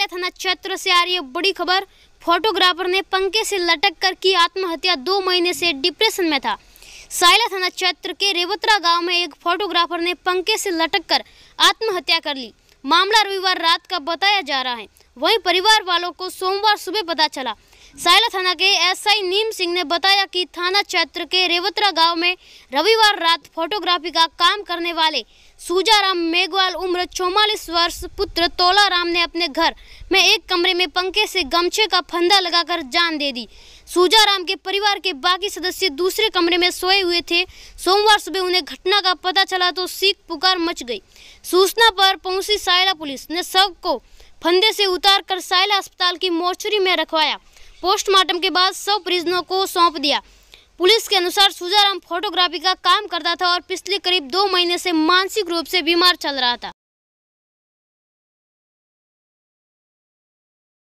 बरेला थाना क्षेत्र से आ रही है बड़ी खबर फोटोग्राफर ने पंखे से लटक कर की आत्महत्या दो महीने से डिप्रेशन में था सायला थाना क्षेत्र के रेवतरा गांव में एक फोटोग्राफर ने पंखे से लटक कर आत्महत्या कर ली मामला रविवार रात का बताया जा रहा है वहीं परिवार वालों को सोमवार सुबह पता चला सायला थाना के एसआई नीम सिंह ने बताया कि थाना क्षेत्र के रेवतरा गांव में रविवार रात फोटोग्राफी का काम करने वाले सूजाराम मेघवाल उम्र चौवालीस वर्ष पुत्र तोलाराम ने अपने घर में एक कमरे में पंखे से गमछे का फंदा लगाकर जान दे दी सूजाराम के परिवार के बाकी सदस्य दूसरे कमरे में सोए हुए थे सोमवार सुबह उन्हें घटना का पता चला तो सीख पुकार मच गई सूचना पर पहुंची सायला पुलिस ने सब को फंदे से उतार कर सायला अस्पताल की मोर्चरी में रखवाया पोस्टमार्टम के बाद सब परिजनों को सौंप दिया पुलिस के अनुसार सुजाराम फोटोग्राफी का काम करता था और पिछले करीब दो महीने से मानसिक रूप से बीमार चल रहा था